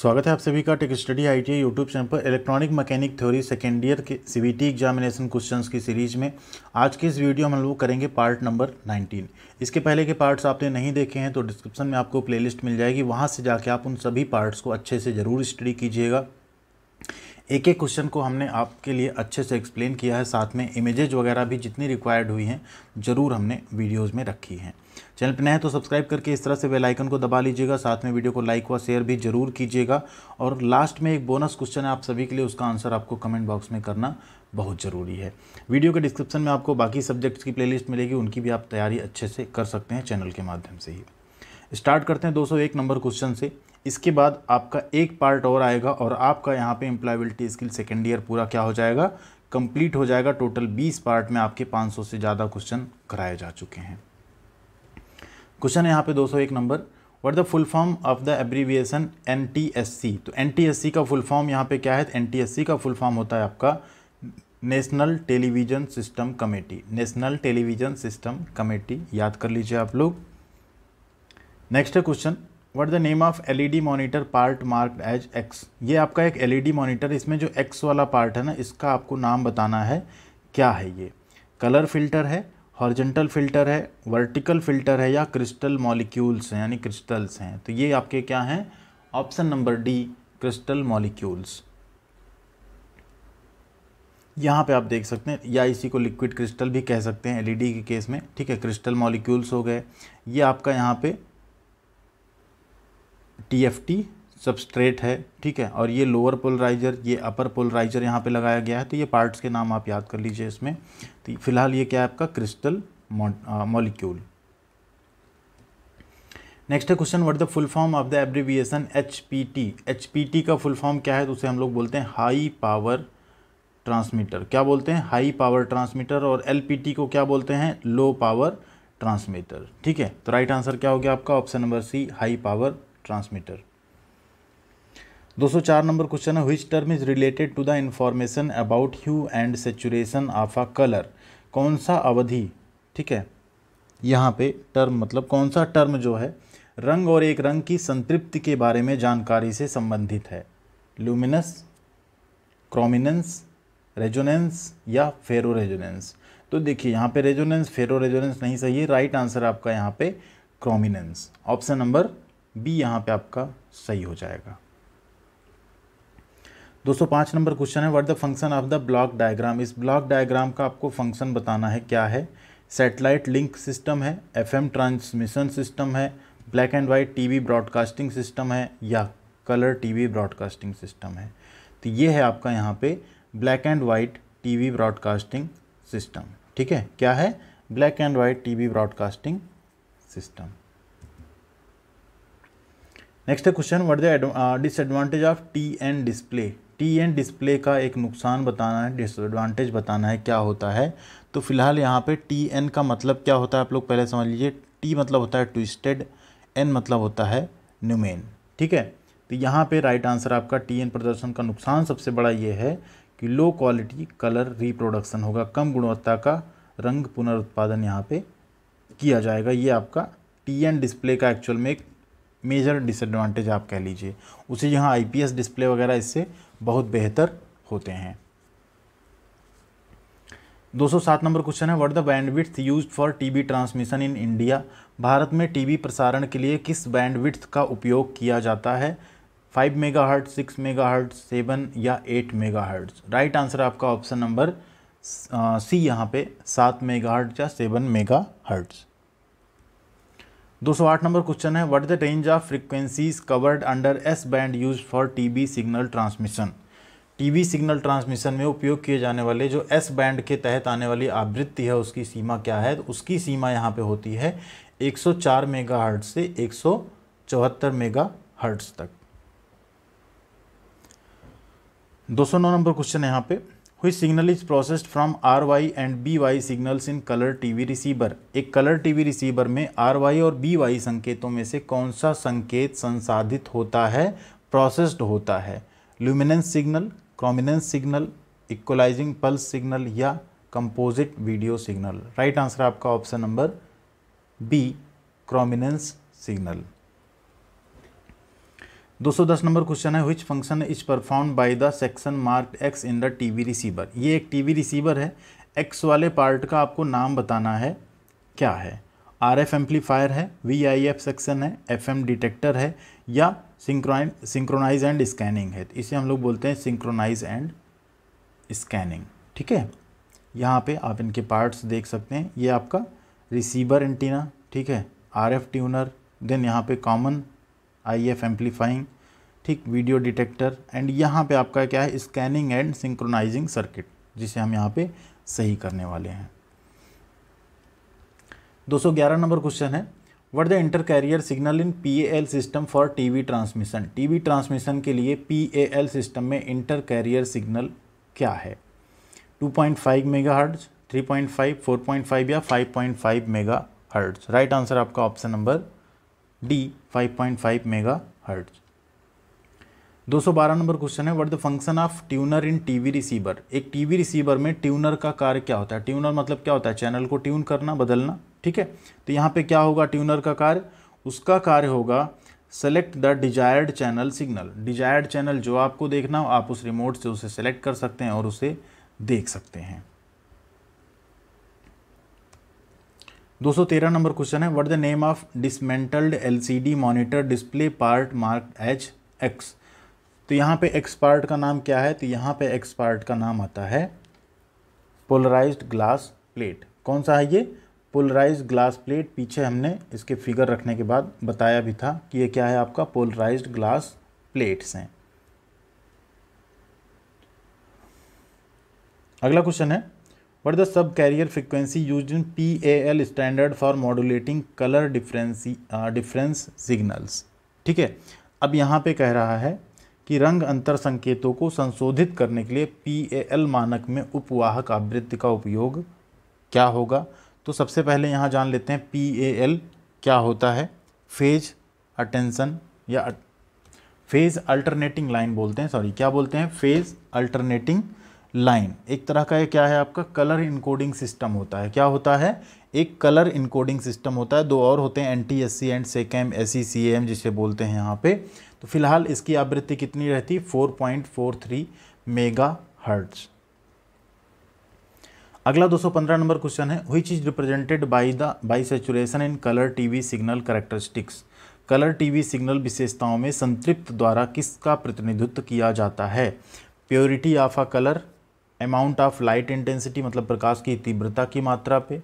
स्वागत है आप सभी का tech study I T YouTube channel पर electronic mechanic theory second year के सीबीटी एग्जामिनेशन क्वेश्चंस की सीरीज में आज के इस वीडियो में हम लोग करेंगे पार्ट नंबर 19 इसके पहले के पार्ट्स आपने नहीं देखे हैं तो डिस्क्रिप्शन में आपको प्लेलिस्ट मिल जाएगी वहाँ से जाके आप उन सभी पार्ट्स को अच्छे से ज़रूर स्टडी कीजिएगा एक एक क्वेश्चन को हमने आपके लिए अच्छे से एक्सप्लेन किया है साथ में इमेजेज वगैरह भी जितनी रिक्वायर्ड हुई हैं ज़रूर हमने वीडियोज़ में रखी हैं चैनल पर नए हैं तो सब्सक्राइब करके इस तरह से बेल आइकन को दबा लीजिएगा साथ में वीडियो को लाइक व शेयर भी जरूर कीजिएगा और लास्ट में एक बोनस क्वेश्चन है आप सभी के लिए उसका आंसर आपको कमेंट बॉक्स में करना बहुत ज़रूरी है वीडियो के डिस्क्रिप्शन में आपको बाकी सब्जेक्ट्स की प्लेलिस्ट मिलेगी उनकी भी आप तैयारी अच्छे से कर सकते हैं चैनल के माध्यम से ही स्टार्ट करते हैं दो नंबर क्वेश्चन से इसके बाद आपका एक पार्ट और आएगा और आपका यहाँ पे एम्प्लॉयबिलिटी स्किल सेकेंड ईयर पूरा क्या हो जाएगा कंप्लीट हो जाएगा टोटल 20 पार्ट में आपके 500 से ज़्यादा क्वेश्चन कराए जा चुके हैं क्वेश्चन है यहाँ पे 201 number what the full form of the abbreviation N तो एन का फुल फॉर्म यहाँ पे क्या है एन का फुल फॉर्म होता है आपका National Television System Committee National Television System Committee याद कर लीजिए आप लोग नेक्स्ट है question what the name of L E D monitor part marked as X ये आपका एक एल ई डी मोनीटर इसमें जो एक्स वाला पार्ट है ना इसका आपको नाम बताना है क्या है ये कलर फिल्टर है हॉर्जेंटल फिल्टर है वर्टिकल फिल्टर है या क्रिस्टल मॉलिक्यूल्स हैं यानी क्रिस्टल्स हैं तो ये आपके क्या हैं option number D crystal molecules यहाँ पे आप देख सकते हैं या इसी को लिक्विड क्रिस्टल भी कह सकते हैं एलईडी e के केस में ठीक है क्रिस्टल मॉलिक्यूल्स हो गए ये आपका यहाँ पे टी सबस्ट्रेट है ठीक है और ये लोअर पोलराइजर ये अपर पोलराइजर यहाँ पे लगाया गया है तो ये पार्ट्स के नाम आप याद कर लीजिए इसमें तो फिलहाल ये क्या है आपका क्रिस्टल मॉलिक्यूल नेक्स्ट है question what the full form of the abbreviation H P T H P T का फुल फॉर्म क्या है तो उसे हम लोग बोलते हैं हाई पावर ट्रांसमीटर क्या बोलते हैं हाई पावर ट्रांसमीटर और एल पी टी को क्या बोलते हैं लो पावर ट्रांसमीटर ठीक है तो राइट right आंसर क्या हो गया आपका option number C high power transmitter दो सौ चार नंबर क्वेश्चन है which term is related to the information about hue and saturation of a colour कौन सा अवधि ठीक है यहाँ पे टर्म मतलब कौन सा टर्म जो है रंग और एक रंग की संतृप्ति के बारे में जानकारी से संबंधित है ल्यूमिनस क्रोमिनेंस रेजोनेंस या फेरो रेजोनेंस तो देखिए यहाँ पे रेजोनेंस फेरो रेजोनेंस नहीं सही है राइट आंसर आपका यहाँ पे क्रोमिनेंस ऑप्शन नंबर बी यहाँ पे आपका सही हो जाएगा 205 नंबर क्वेश्चन है what the function of the block diagram इस ब्लॉक डायग्राम का आपको फंक्शन बताना है क्या है सेटेलाइट लिंक सिस्टम है एफएम ट्रांसमिशन सिस्टम है black and white TV broadcasting system है या कलर टीवी ब्रॉडकास्टिंग सिस्टम है तो ये है आपका यहाँ पे black and white TV broadcasting system ठीक है क्या है black and white TV broadcasting system next question what the disadvantage of T N display T N display का एक नुकसान बताना है डिसएडवांटेज बताना है क्या होता है तो फिलहाल यहाँ पे टी एन का मतलब क्या होता है आप लोग पहले समझ लीजिए टी मतलब होता है ट्विस्टेड एन मतलब होता है न्यूमेन ठीक है तो यहाँ पे राइट आंसर आपका टी एन प्रदर्शन का नुकसान सबसे बड़ा ये है कि लो क्वालिटी कलर रिप्रोडक्शन होगा कम गुणवत्ता का रंग पुनर्उत्पादन यहाँ पर किया जाएगा ये आपका टी एन डिस्प्ले का एक्चुअल में एक मेजर डिसएडवांटेज आप कह लीजिए उसी यहाँ आईपीएस डिस्प्ले वगैरह इससे बहुत बेहतर होते हैं 207 नंबर क्वेश्चन है what the bandwidth used for TV transmission in India Bharat में टीबी प्रसारण के लिए किस बैंडविड्थ का उपयोग किया जाता है 5 megahertz six megahertz seven या 8 मेगा हर्ट राइट आंसर आपका ऑप्शन नंबर सी यहाँ पे सात मेगा हर्ट या seven megahertz 208 number question है what is the range of frequencies covered under S band use for TV signal transmission TV signal transmission में उपयोग किए जाने वाले जो एस बैंड के तहत आने वाली आवृत्ति है उसकी सीमा क्या है तो उसकी सीमा यहाँ पे होती है 104 मेगाहर्ट्ज से 174 मेगाहर्ट्ज तक 209 नंबर क्वेश्चन है यहाँ पे which signal is processed from RY and BY signals in color TV receiver. एक color TV रिसीवर में आर वाई और बी वाई संकेतों में से कौन सा संकेत संसाधित होता है प्रोसेस्ड होता है luminance signal chrominance signal equalising pulse signal या composite video signal right answer आपका option number B chrominance signal 210 number question है which function is perform by the section mark X in the TV receiver ये एक TV receiver है X वाले part का आपको नाम बताना है क्या है आर एफ एम्पलीफायर है वी आई एफ सेक्शन है एफ एम डिटेक्टर है या सिंक्रोन सिंक्रोनाइज एंड स्कैनिंग है इसे हम लोग बोलते हैं सिंक्रोनाइज एंड स्कैनिंग ठीक है यहाँ पे आप इनके पार्ट्स देख सकते हैं ये आपका रिसीवर एंटीना ठीक है आर एफ ट्यूनर देन यहाँ पे कॉमन आई एफ एम्पलीफाइंग ठीक वीडियो डिटेक्टर एंड यहाँ पे आपका क्या है स्कैनिंग एंड सिंक्रोनाइजिंग सर्किट जिसे हम यहाँ पे सही करने वाले हैं 211 नंबर क्वेश्चन है what the intercarrier signal in P L system for TV transmission TV transmission के लिए पी ए एल सिस्टम में इंटर कैरियर सिग्नल क्या है 2.5 मेगाहर्ट्ज़ 3.5, 4.5 या 5.5 मेगा हर्ट्ज राइट आंसर आपका option number D 5.5 megahertz 212 number question है what the function of tuner in TV receiver एक TV receiver में ट्यूनर का कार्य क्या होता है ट्यूनर मतलब क्या होता है चैनल को ट्यून करना बदलना ठीक है तो यहाँ पे क्या होगा ट्यूनर का कार्य उसका कार्य होगा select the desired channel signal desired channel जो आपको देखना हो आप उस रिमोट से उसे सेलेक्ट कर सकते हैं और उसे देख सकते हैं 213 नंबर क्वेश्चन है what the name of dismantled LCD monitor display part mark H X तो यहाँ पे एक्स पार्ट का नाम क्या है तो यहाँ पे एक्स पार्ट का नाम आता है पोलराइज्ड ग्लास प्लेट कौन सा है ये पोलराइज ग्लास प्लेट पीछे हमने इसके फिगर रखने के बाद बताया भी था कि ये क्या है आपका पोलराइज ग्लास प्लेट्स हैं अगला क्वेश्चन है the sub carrier frequency use in P A L standard for modulating colour difference difference signals ठीक है अब यहाँ पे कह रहा है कि रंग अंतर संकेतों को संशोधित करने के लिए पी ए एल मानक में उपवाहक आवृत्ति का उपयोग क्या होगा तो सबसे पहले यहाँ जान लेते हैं पी ए एल क्या होता है फेज अटेंसन या फेज अल्टरनेटिंग लाइन बोलते हैं सॉरी क्या बोलते हैं फेज अल्टरनेटिंग लाइन एक तरह का ये क्या है आपका कलर इनकोडिंग सिस्टम होता है क्या होता है एक कलर इनकोडिंग सिस्टम होता है दो और होते हैं N T S C and SECAM S C C M जिसे बोलते हैं यहाँ पे तो फिलहाल इसकी आवृत्ति कितनी रहती four point four three megahertz अगला 215 नंबर क्वेश्चन है which is represented by the by saturation in colour TV signal characteristics colour TV signal विशेषताओं में संतृप्त द्वारा किसका प्रतिनिधित्व किया जाता है purity of a colour amount of light intensity मतलब प्रकाश की तीव्रता की मात्रा पे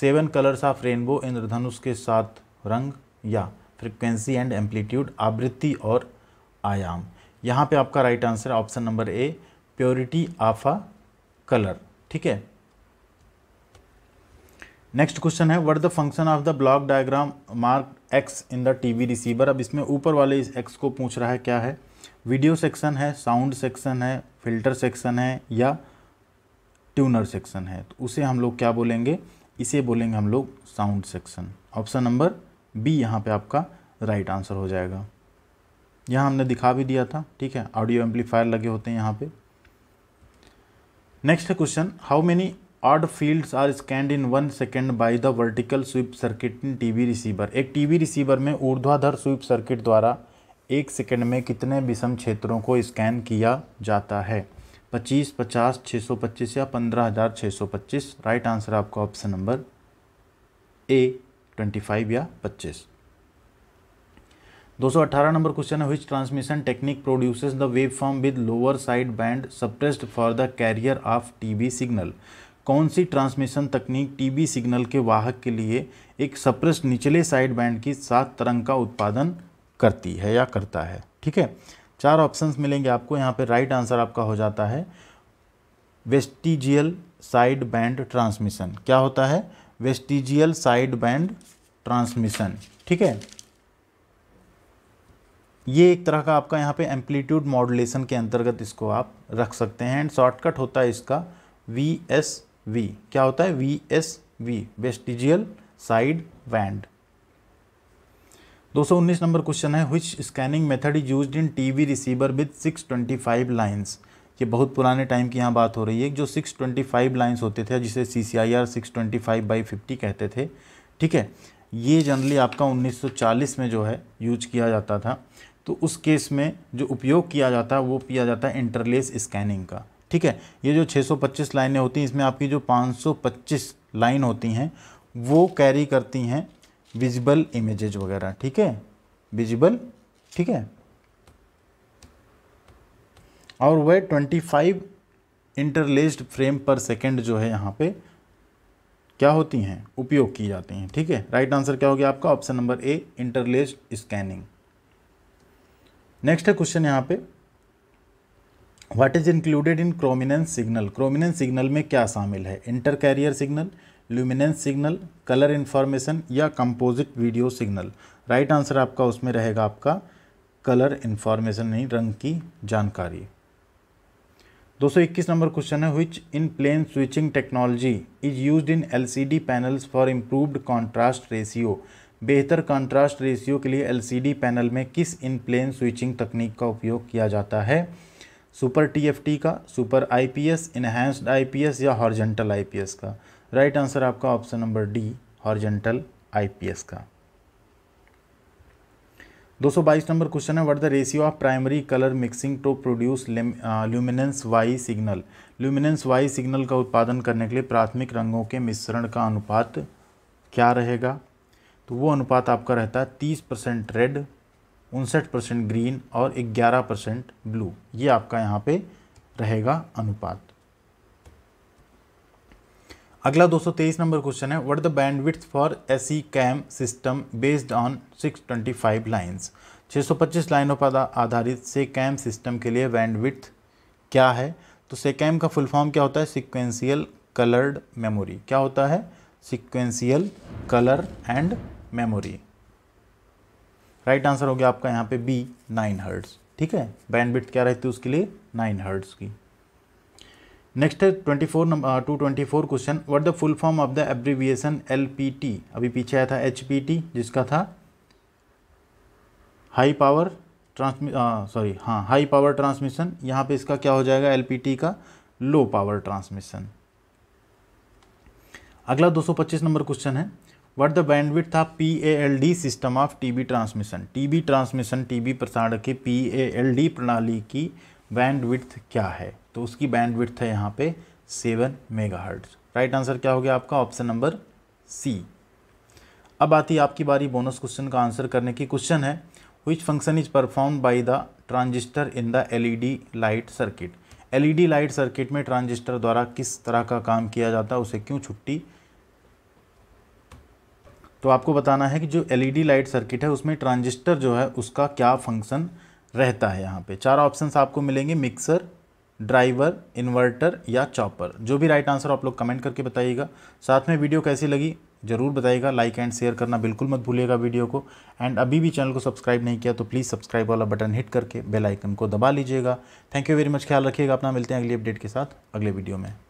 सेवन कलर्स ऑफ रेनबो इंद्रधनुष के साथ रंग या फ्रिक्वेंसी एंड एम्पलीट्यूड आवृत्ति और आयाम यहाँ पे आपका right answer option number A purity of a colour ठीक है नेक्स्ट क्वेश्चन है what the function of the block diagram mark X in the TV receiver अब इसमें ऊपर वाले इस एक्स को पूछ रहा है क्या है वीडियो सेक्शन है साउंड सेक्शन है फिल्टर सेक्शन है या ट्यूनर सेक्शन है तो उसे हम लोग क्या बोलेंगे इसे बोलेंगे हम लोग sound section option number B यहाँ पे आपका राइट आंसर हो जाएगा यहाँ हमने दिखा भी दिया था ठीक है ऑडियो एम्पलीफायर लगे होते हैं यहाँ पे next question how many odd fields are scanned in one second by the vertical sweep circuit in TV receiver एक टीवी रिसीवर में ऊर्ध्वाधर स्वीप सर्किट द्वारा एक सेकंड में कितने विषम क्षेत्रों को स्कैन किया जाता है 25, 50, 625 या 15,625 राइट आंसर आपका ऑप्शन नंबर ए 25 या 25 अट्ठारह नंबर क्वेश्चन है which transmission technique produces the wave form with lower side band suppressed for the carrier of TV signal कौन सी ट्रांसमिशन तकनीक टीबी सिग्नल के वाहक के लिए एक सप्रेस्ड निचले साइड बैंड की सात तरंग का उत्पादन करती है या करता है ठीक है चार ऑप्शंस मिलेंगे आपको यहाँ पे राइट आंसर आपका हो जाता है वेस्टिजियल साइड बैंड ट्रांसमिशन क्या होता है वेस्टिजियल साइड बैंड ट्रांसमिशन ठीक है ये एक तरह का आपका यहाँ पे एम्पलीट्यूड मॉडुलेशन के अंतर्गत इसको आप रख सकते हैं एंड शॉर्टकट होता है इसका वी एस वी क्या होता है V S V vestigial side band 219 number question है which scanning method is use in TV receiver with 625 lines ये बहुत पुराने टाइम की यहाँ बात हो रही है जो 625 लाइन्स होते थे जिसे C C I R six twenty five by fifty कहते थे ठीक है ये जनरली आपका 1940 में जो है यूज किया जाता था तो उस केस में जो उपयोग किया जाता है वो किया जाता है इंटरलेस स्कैनिंग का ठीक है ये जो 625 लाइनें होती हैं इसमें आपकी जो 525 लाइन होती हैं वो कैरी करती हैं विजिबल इमेजेज वगैरह ठीक है विजिबल ठीक है और वह 25 इंटरलेस्ड फ्रेम पर सेकेंड जो है यहाँ पे क्या होती हैं उपयोग की जाती हैं ठीक है राइट आंसर क्या हो गया आपका option number A interlaced scanning next है क्वेश्चन यहाँ पे what is included in chrominance signal chrominance signal में क्या शामिल है intercarrier signal luminance signal colour information या composite video signal right answer आपका उसमें रहेगा आपका कलर इन्फॉर्मेशन नहीं रंग की जानकारी 221 नंबर क्वेश्चन है which in plane switching technology is use in LCD panels for improved contrast ratio बेहतर कंट्रास्ट रेशियो के लिए एलसीडी पैनल में किस इन प्लेन स्विचिंग तकनीक का उपयोग किया जाता है सुपर टीएफटी का सुपर आईपीएस पी एस या हॉर्जेंटल आईपीएस का राइट right आंसर आपका option number D horizontal IPS का 222 नंबर क्वेश्चन है what the ratio of primary colour mixing to produce luminance Y signal luminance Y signal का उत्पादन करने के लिए प्राथमिक रंगों के मिश्रण का अनुपात क्या रहेगा तो वो अनुपात आपका रहता है तीस परसेंट रेड उनसठ परसेंट ग्रीन और ग्यारह परसेंट ब्लू ये आपका यहाँ पे रहेगा अनुपात अगला 223 नंबर क्वेश्चन है what the bandwidth for SECAM system based on 625 lines 625 लाइनों पर आधारित से कैम सिस्टम के लिए बैंडविड्थ क्या है तो से कैम e का फुल फॉर्म क्या होता है सिक्वेंशियल कलर्ड मेमोरी क्या होता है sequential colour and memory right answer हो गया आपका यहाँ पे बी नाइन हर्ट्स ठीक है बैंडविड्थ क्या रहती है उसके लिए नाइन हर्ट्स की नेक्स्ट है twenty four number two twenty four question what the full form of the abbreviation L P T अभी पीछे आया था एच पी टी जिसका था हाई पावर ट्रांसमि सॉरी हाँ हाई पावर ट्रांसमिशन यहाँ पे इसका क्या हो जाएगा एल का लो पावर ट्रांसमिशन अगला 225 नंबर क्वेश्चन है वट द बैंडविड्थ था P A L D system of TV transmission TV transmission TV प्रसारण के पी ए एल डी प्रणाली की बैंड विथ क्या है तो उसकी बैंड विथ है यहाँ पे सेवन मेगा राइट आंसर क्या हो गया आपका ऑप्शन नंबर सी अब आती है आपकी बारी बोनस क्वेश्चन का आंसर करने की क्वेश्चन है which function is perform by the transistor in the LED light circuit LED light circuit में ट्रांजिस्टर द्वारा किस तरह का काम किया जाता है उसे क्यों छुट्टी तो आपको बताना है कि जो एलईडी लाइट सर्किट है उसमें ट्रांजिस्टर जो है उसका क्या फंक्शन रहता है यहाँ पे चार ऑप्शंस आपको मिलेंगे मिक्सर ड्राइवर इन्वर्टर या चॉपर जो भी राइट आंसर आप लोग कमेंट करके बताइएगा साथ में वीडियो कैसी लगी ज़रूर बताइएगा लाइक एंड शेयर करना बिल्कुल मत भूलिएगा वीडियो को एंड अभी भी चैनल को सब्सक्राइब नहीं किया तो प्लीज़ सब्सक्राइब वाला बटन हिट करके बेल आइकन को दबा लीजिएगा थैंक यू वेरी मच ख्याल रखिएगा अपना मिलते हैं अगली अपडेट के साथ अगले वीडियो में